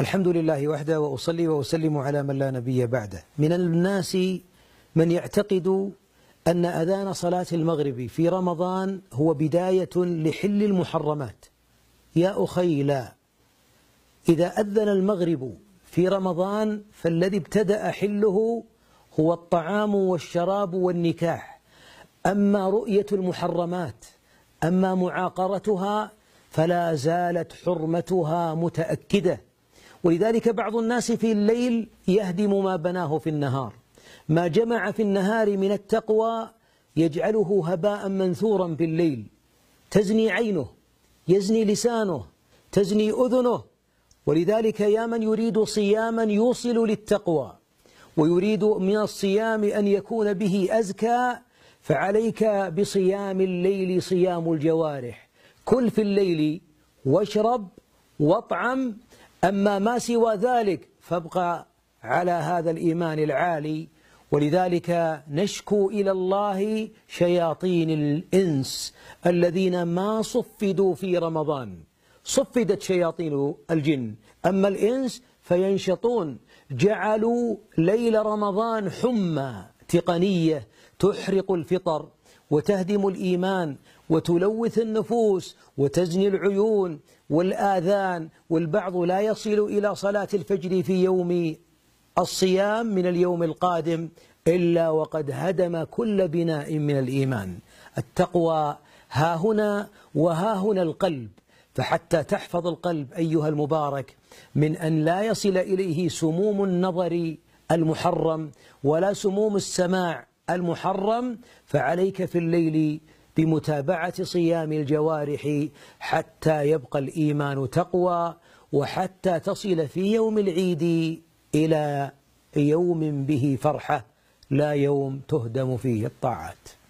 الحمد لله وحده وأصلي وأسلم على من لا نبي بعده من الناس من يعتقد أن أذان صلاة المغرب في رمضان هو بداية لحل المحرمات يا أخي لا إذا أذن المغرب في رمضان فالذي ابتدأ حله هو الطعام والشراب والنكاح أما رؤية المحرمات أما معاقرتها فلا زالت حرمتها متأكده ولذلك بعض الناس في الليل يهدم ما بناه في النهار ما جمع في النهار من التقوى يجعله هباء منثورا في الليل تزني عينه يزني لسانه تزني أذنه ولذلك يا من يريد صياما يوصل للتقوى ويريد من الصيام أن يكون به أزكى فعليك بصيام الليل صيام الجوارح كل في الليل واشرب واطعم أما ما سوى ذلك فابقى على هذا الإيمان العالي ولذلك نشكو إلى الله شياطين الإنس الذين ما صفدوا في رمضان صفدت شياطين الجن أما الإنس فينشطون جعلوا ليل رمضان حمى تقنية تحرق الفطر وتهدم الإيمان وتلوث النفوس وتزني العيون والآذان والبعض لا يصل إلى صلاة الفجر في يوم الصيام من اليوم القادم إلا وقد هدم كل بناء من الإيمان التقوى ها هنا وها هنا القلب فحتى تحفظ القلب أيها المبارك من أن لا يصل إليه سموم النظر المحرم ولا سموم السماع المحرم فعليك في الليل بمتابعة صيام الجوارح حتى يبقى الإيمان تقوى وحتى تصل في يوم العيد إلى يوم به فرحة لا يوم تهدم فيه الطاعات